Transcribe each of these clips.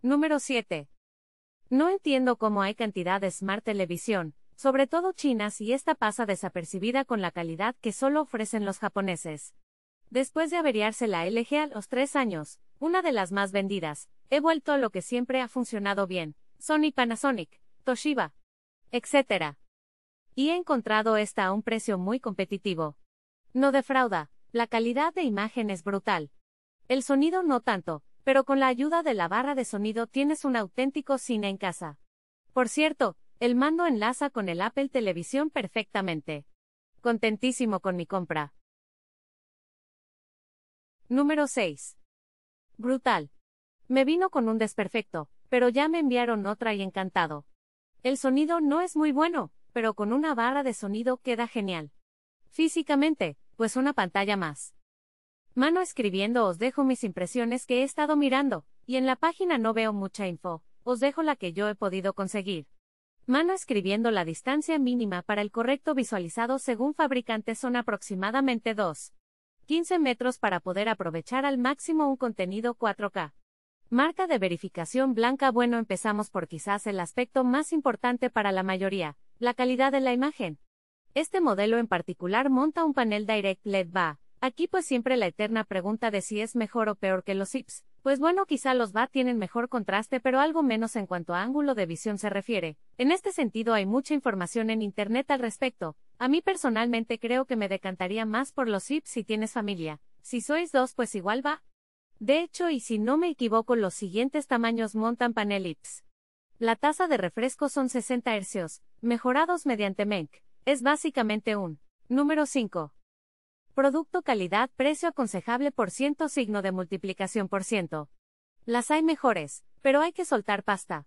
Número 7. No entiendo cómo hay cantidad de Smart Televisión, sobre todo chinas, y esta pasa desapercibida con la calidad que solo ofrecen los japoneses. Después de averiarse la LG a los tres años, una de las más vendidas, he vuelto a lo que siempre ha funcionado bien, Sony Panasonic, Toshiba, etc. Y he encontrado esta a un precio muy competitivo. No defrauda, la calidad de imagen es brutal. El sonido no tanto, pero con la ayuda de la barra de sonido tienes un auténtico cine en casa. Por cierto, el mando enlaza con el Apple Televisión perfectamente. Contentísimo con mi compra. Número 6. Brutal. Me vino con un desperfecto, pero ya me enviaron otra y encantado. El sonido no es muy bueno, pero con una barra de sonido queda genial. Físicamente, pues una pantalla más. Mano escribiendo os dejo mis impresiones que he estado mirando, y en la página no veo mucha info, os dejo la que yo he podido conseguir. Mano escribiendo la distancia mínima para el correcto visualizado según fabricante son aproximadamente 2. 15 metros para poder aprovechar al máximo un contenido 4K. Marca de verificación blanca. Bueno, empezamos por quizás el aspecto más importante para la mayoría, la calidad de la imagen. Este modelo en particular monta un panel Direct LED VA. Aquí pues siempre la eterna pregunta de si es mejor o peor que los IPS. Pues bueno, quizá los VA tienen mejor contraste, pero algo menos en cuanto a ángulo de visión se refiere. En este sentido hay mucha información en internet al respecto. A mí personalmente creo que me decantaría más por los IPS si tienes familia. Si sois dos, pues igual va, de hecho, y si no me equivoco, los siguientes tamaños montan panelips. La tasa de refresco son 60 hercios, mejorados mediante MENC. Es básicamente un número 5. Producto calidad precio aconsejable por ciento signo de multiplicación por ciento. Las hay mejores, pero hay que soltar pasta.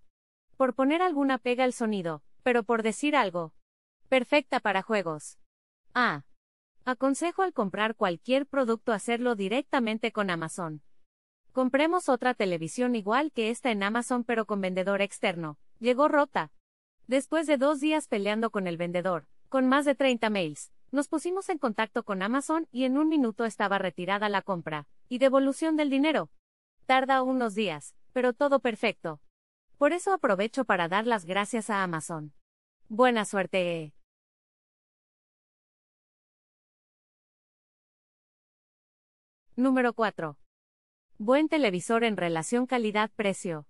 Por poner alguna pega el sonido, pero por decir algo. Perfecta para juegos. A. Ah. Aconsejo al comprar cualquier producto hacerlo directamente con Amazon. Compremos otra televisión igual que esta en Amazon pero con vendedor externo. Llegó rota. Después de dos días peleando con el vendedor, con más de 30 mails, nos pusimos en contacto con Amazon y en un minuto estaba retirada la compra, y devolución del dinero. Tarda unos días, pero todo perfecto. Por eso aprovecho para dar las gracias a Amazon. Buena suerte. Eh. Número 4. Buen televisor en relación calidad-precio.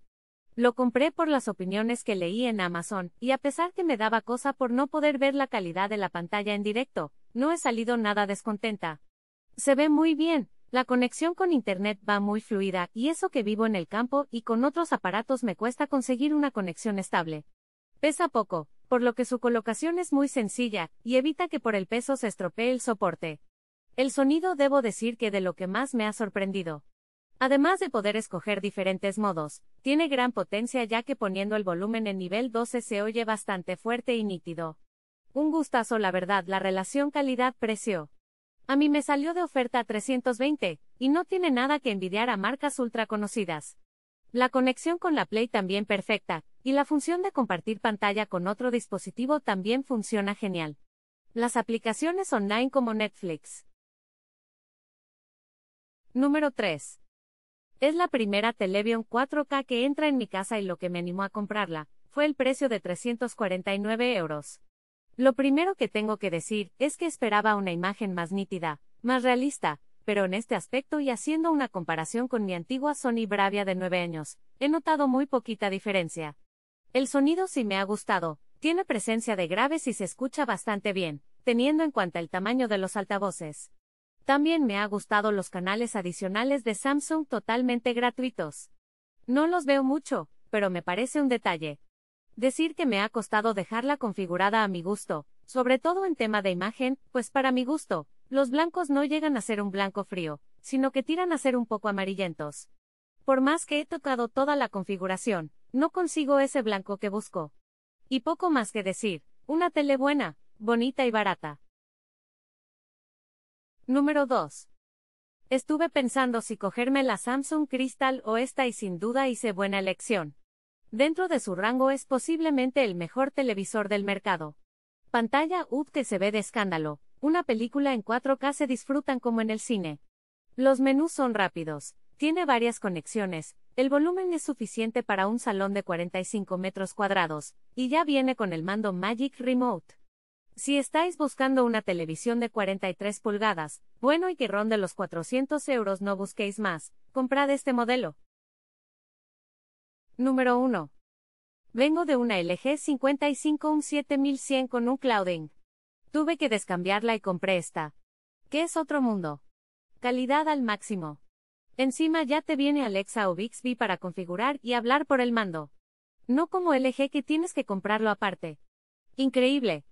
Lo compré por las opiniones que leí en Amazon, y a pesar que me daba cosa por no poder ver la calidad de la pantalla en directo, no he salido nada descontenta. Se ve muy bien, la conexión con Internet va muy fluida, y eso que vivo en el campo y con otros aparatos me cuesta conseguir una conexión estable. Pesa poco, por lo que su colocación es muy sencilla, y evita que por el peso se estropee el soporte. El sonido debo decir que de lo que más me ha sorprendido. Además de poder escoger diferentes modos, tiene gran potencia ya que poniendo el volumen en nivel 12 se oye bastante fuerte y nítido. Un gustazo la verdad la relación calidad-precio. A mí me salió de oferta a 320, y no tiene nada que envidiar a marcas ultra conocidas. La conexión con la Play también perfecta, y la función de compartir pantalla con otro dispositivo también funciona genial. Las aplicaciones online como Netflix. Número 3. Es la primera Televion 4K que entra en mi casa y lo que me animó a comprarla, fue el precio de 349 euros. Lo primero que tengo que decir es que esperaba una imagen más nítida, más realista, pero en este aspecto y haciendo una comparación con mi antigua Sony Bravia de 9 años, he notado muy poquita diferencia. El sonido sí me ha gustado, tiene presencia de graves y se escucha bastante bien, teniendo en cuenta el tamaño de los altavoces. También me ha gustado los canales adicionales de Samsung totalmente gratuitos. No los veo mucho, pero me parece un detalle. Decir que me ha costado dejarla configurada a mi gusto, sobre todo en tema de imagen, pues para mi gusto, los blancos no llegan a ser un blanco frío, sino que tiran a ser un poco amarillentos. Por más que he tocado toda la configuración, no consigo ese blanco que busco. Y poco más que decir, una tele buena, bonita y barata. Número 2. Estuve pensando si cogerme la Samsung Crystal o esta y sin duda hice buena elección. Dentro de su rango es posiblemente el mejor televisor del mercado. Pantalla up que se ve de escándalo, una película en 4K se disfrutan como en el cine. Los menús son rápidos, tiene varias conexiones, el volumen es suficiente para un salón de 45 metros cuadrados, y ya viene con el mando Magic Remote. Si estáis buscando una televisión de 43 pulgadas, bueno y que ronde los 400 euros no busquéis más, comprad este modelo. Número 1. Vengo de una LG 55 un 7100 con un clouding. Tuve que descambiarla y compré esta. ¿Qué es otro mundo? Calidad al máximo. Encima ya te viene Alexa o Bixby para configurar y hablar por el mando. No como LG que tienes que comprarlo aparte. Increíble.